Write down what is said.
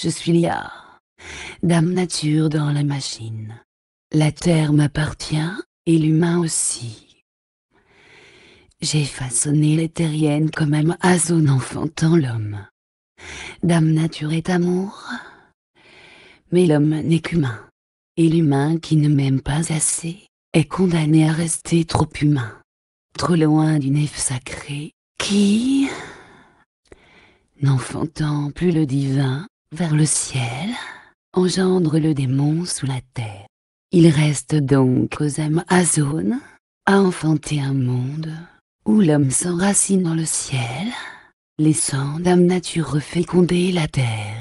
Je suis là, dame nature dans la machine. La terre m'appartient et l'humain aussi. J'ai façonné les terriennes comme un oiseau enfantant l'homme. Dame nature est amour, mais l'homme n'est qu'humain. Et l'humain qui ne m'aime pas assez est condamné à rester trop humain, trop loin du nef sacré qui, n'enfantant plus le divin, vers le ciel, engendre le démon sous la terre. Il reste donc aux âmes azones à enfanter un monde où l'homme s'enracine dans le ciel, laissant d'âmes nature reféconder la terre.